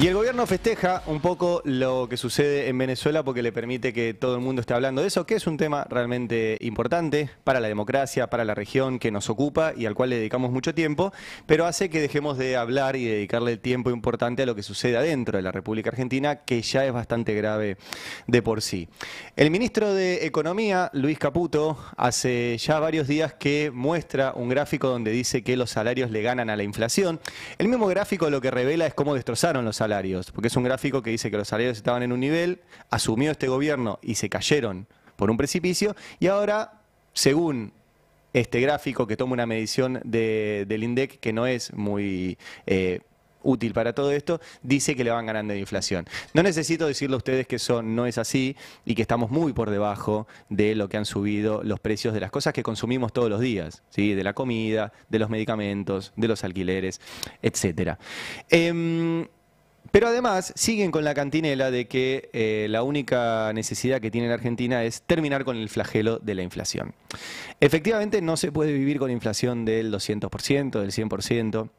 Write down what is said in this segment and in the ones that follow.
Y el gobierno festeja un poco lo que sucede en Venezuela porque le permite que todo el mundo esté hablando de eso, que es un tema realmente importante para la democracia, para la región que nos ocupa y al cual le dedicamos mucho tiempo, pero hace que dejemos de hablar y dedicarle el tiempo importante a lo que sucede adentro de la República Argentina, que ya es bastante grave de por sí. El ministro de Economía, Luis Caputo, hace ya varios días que muestra un gráfico donde dice que los salarios le ganan a la inflación. El mismo gráfico lo que revela es cómo destrozaron los salarios porque es un gráfico que dice que los salarios estaban en un nivel, asumió este gobierno y se cayeron por un precipicio, y ahora, según este gráfico que toma una medición del INDEC que no es muy eh, útil para todo esto, dice que le van ganando de inflación. No necesito decirle a ustedes que eso no es así y que estamos muy por debajo de lo que han subido los precios de las cosas que consumimos todos los días, ¿sí? de la comida, de los medicamentos, de los alquileres, etc. Pero además siguen con la cantinela de que eh, la única necesidad que tiene la Argentina es terminar con el flagelo de la inflación. Efectivamente no se puede vivir con inflación del 200%, del 100%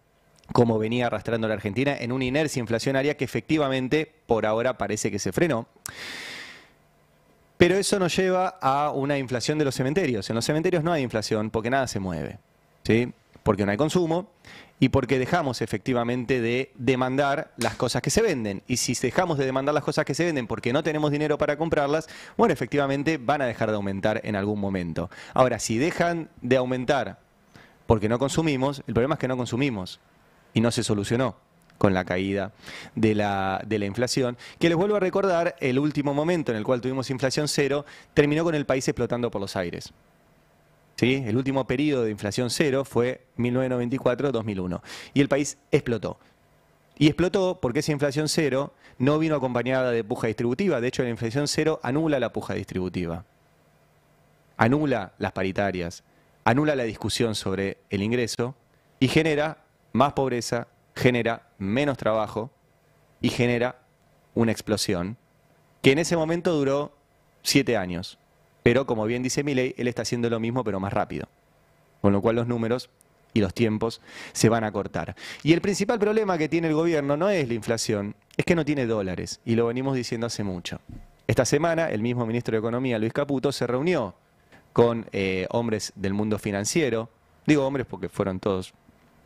como venía arrastrando la Argentina en una inercia inflacionaria que efectivamente por ahora parece que se frenó. Pero eso nos lleva a una inflación de los cementerios. En los cementerios no hay inflación porque nada se mueve. ¿sí? porque no hay consumo y porque dejamos efectivamente de demandar las cosas que se venden. Y si dejamos de demandar las cosas que se venden porque no tenemos dinero para comprarlas, bueno, efectivamente van a dejar de aumentar en algún momento. Ahora, si dejan de aumentar porque no consumimos, el problema es que no consumimos y no se solucionó con la caída de la, de la inflación, que les vuelvo a recordar, el último momento en el cual tuvimos inflación cero terminó con el país explotando por los aires. El último periodo de inflación cero fue 1994-2001 y el país explotó. Y explotó porque esa inflación cero no vino acompañada de puja distributiva. De hecho, la inflación cero anula la puja distributiva. Anula las paritarias, anula la discusión sobre el ingreso y genera más pobreza, genera menos trabajo y genera una explosión que en ese momento duró siete años. Pero como bien dice ley, él está haciendo lo mismo pero más rápido. Con lo cual los números y los tiempos se van a cortar. Y el principal problema que tiene el gobierno no es la inflación, es que no tiene dólares. Y lo venimos diciendo hace mucho. Esta semana el mismo ministro de Economía, Luis Caputo, se reunió con eh, hombres del mundo financiero. Digo hombres porque fueron todos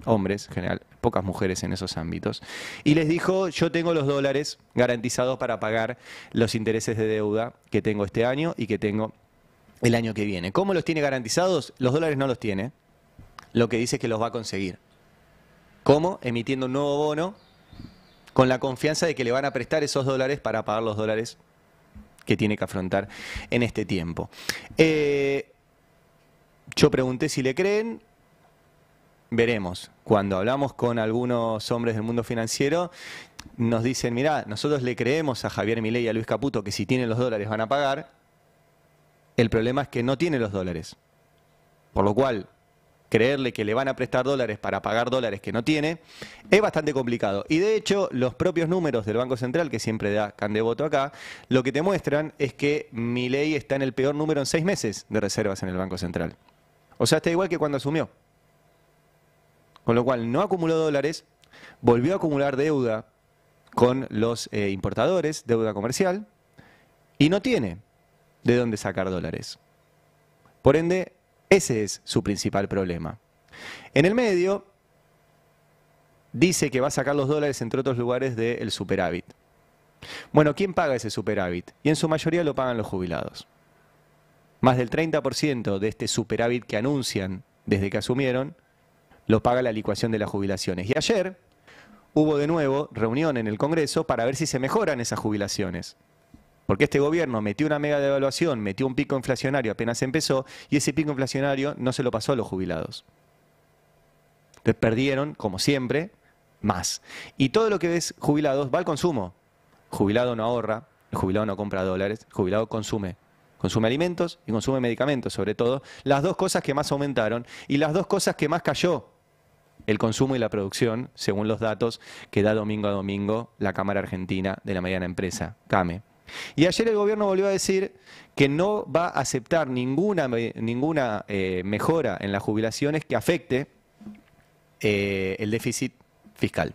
hombres, en general, pocas mujeres en esos ámbitos, y les dijo, yo tengo los dólares garantizados para pagar los intereses de deuda que tengo este año y que tengo el año que viene. ¿Cómo los tiene garantizados? Los dólares no los tiene. Lo que dice es que los va a conseguir. ¿Cómo? Emitiendo un nuevo bono con la confianza de que le van a prestar esos dólares para pagar los dólares que tiene que afrontar en este tiempo. Eh, yo pregunté si le creen, veremos. Cuando hablamos con algunos hombres del mundo financiero, nos dicen, mirá, nosotros le creemos a Javier Milei y a Luis Caputo que si tienen los dólares van a pagar, el problema es que no tiene los dólares. Por lo cual, creerle que le van a prestar dólares para pagar dólares que no tiene, es bastante complicado. Y de hecho, los propios números del Banco Central, que siempre da can de voto acá, lo que te muestran es que mi ley está en el peor número en seis meses de reservas en el Banco Central. O sea, está igual que cuando asumió. Con lo cual, no acumuló dólares, volvió a acumular deuda con los eh, importadores, deuda comercial, y no tiene de dónde sacar dólares. Por ende, ese es su principal problema. En el medio, dice que va a sacar los dólares, entre otros lugares, del superávit. Bueno, ¿quién paga ese superávit? Y en su mayoría lo pagan los jubilados. Más del 30% de este superávit que anuncian desde que asumieron lo paga la licuación de las jubilaciones. Y ayer hubo de nuevo reunión en el Congreso para ver si se mejoran esas jubilaciones. Porque este gobierno metió una mega devaluación, metió un pico inflacionario apenas empezó y ese pico inflacionario no se lo pasó a los jubilados. Entonces perdieron, como siempre, más. Y todo lo que ves jubilados va al consumo. jubilado no ahorra, el jubilado no compra dólares, jubilado consume. Consume alimentos y consume medicamentos, sobre todo. Las dos cosas que más aumentaron y las dos cosas que más cayó el consumo y la producción, según los datos que da domingo a domingo la Cámara Argentina de la Mediana Empresa, CAME. Y ayer el gobierno volvió a decir que no va a aceptar ninguna, eh, mejora en las jubilaciones que afecte eh, el déficit fiscal,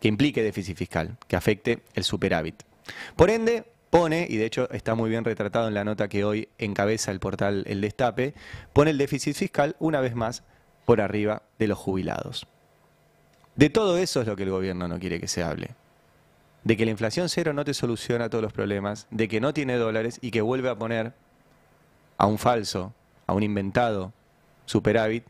que implique déficit fiscal, que afecte el superávit. Por ende, pone, y de hecho está muy bien retratado en la nota que hoy encabeza el portal El Destape, pone el déficit fiscal una vez más por arriba de los jubilados. De todo eso es lo que el gobierno no quiere que se hable de que la inflación cero no te soluciona todos los problemas, de que no tiene dólares y que vuelve a poner a un falso, a un inventado superávit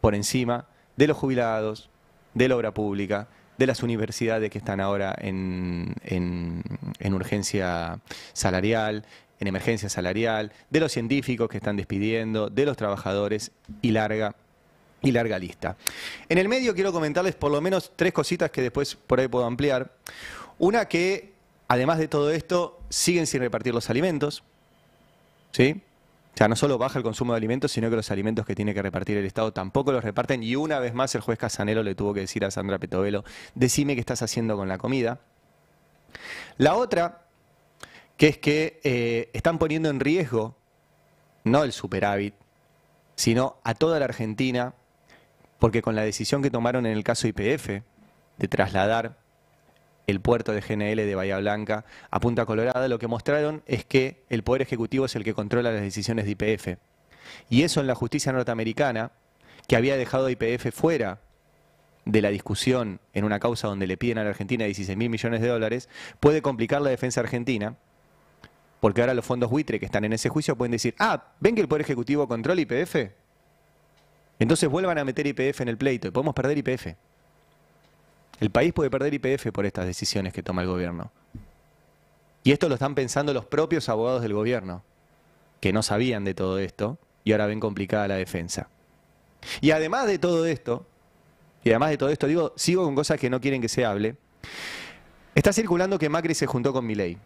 por encima de los jubilados, de la obra pública, de las universidades que están ahora en, urgencia salarial, en emergencia salarial, de los científicos que están despidiendo, de los trabajadores y larga y larga lista. En el medio quiero comentarles por lo menos tres cositas que después por ahí puedo ampliar. Una que, además de todo esto, siguen sin repartir los alimentos. ¿Sí? O sea, no solo baja el consumo de alimentos, sino que los alimentos que tiene que repartir el Estado tampoco los reparten. Y una vez más el juez Casanelo le tuvo que decir a Sandra Petovelo, decime qué estás haciendo con la comida. La otra, que es que eh, están poniendo en riesgo, no el superávit, sino a toda la Argentina, porque con la decisión que tomaron en el caso IPF de trasladar el puerto de GNL de Bahía Blanca a Punta Colorada, lo que mostraron es que el Poder Ejecutivo es el que controla las decisiones de IPF. Y eso en la justicia norteamericana, que había dejado a IPF fuera de la discusión en una causa donde le piden a la Argentina 16 mil millones de dólares, puede complicar la defensa argentina, porque ahora los fondos buitre que están en ese juicio pueden decir, ah, ven que el Poder Ejecutivo controla IPF. Entonces vuelvan a meter IPF en el pleito y podemos perder IPF. El país puede perder IPF por estas decisiones que toma el gobierno. Y esto lo están pensando los propios abogados del gobierno, que no sabían de todo esto y ahora ven complicada la defensa. Y además de todo esto, y además de todo esto, digo, sigo con cosas que no quieren que se hable. Está circulando que Macri se juntó con Milei.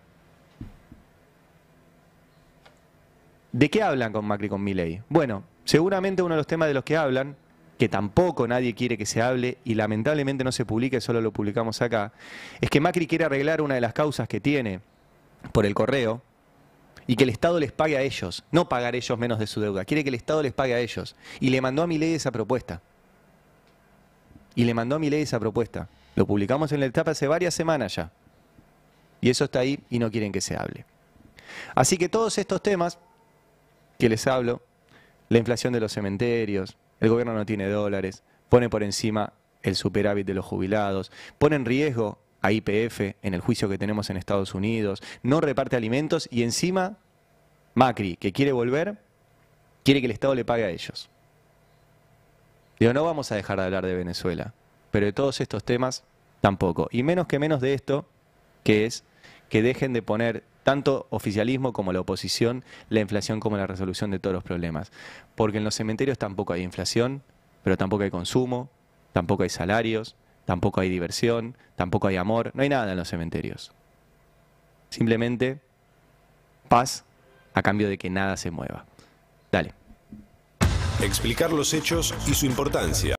¿De qué hablan con Macri con Milei? Bueno, seguramente uno de los temas de los que hablan que tampoco nadie quiere que se hable y lamentablemente no se publica solo lo publicamos acá, es que Macri quiere arreglar una de las causas que tiene por el correo y que el Estado les pague a ellos, no pagar ellos menos de su deuda, quiere que el Estado les pague a ellos. Y le mandó a mi ley esa propuesta. Y le mandó a mi ley esa propuesta. Lo publicamos en la etapa hace varias semanas ya. Y eso está ahí y no quieren que se hable. Así que todos estos temas que les hablo, la inflación de los cementerios, el gobierno no tiene dólares, pone por encima el superávit de los jubilados, pone en riesgo a IPF en el juicio que tenemos en Estados Unidos, no reparte alimentos y encima Macri, que quiere volver, quiere que el Estado le pague a ellos. Digo, no vamos a dejar de hablar de Venezuela, pero de todos estos temas tampoco. Y menos que menos de esto, que es que dejen de poner tanto oficialismo como la oposición, la inflación como la resolución de todos los problemas. Porque en los cementerios tampoco hay inflación, pero tampoco hay consumo, tampoco hay salarios, tampoco hay diversión, tampoco hay amor, no hay nada en los cementerios. Simplemente paz a cambio de que nada se mueva. Dale. Explicar los hechos y su importancia.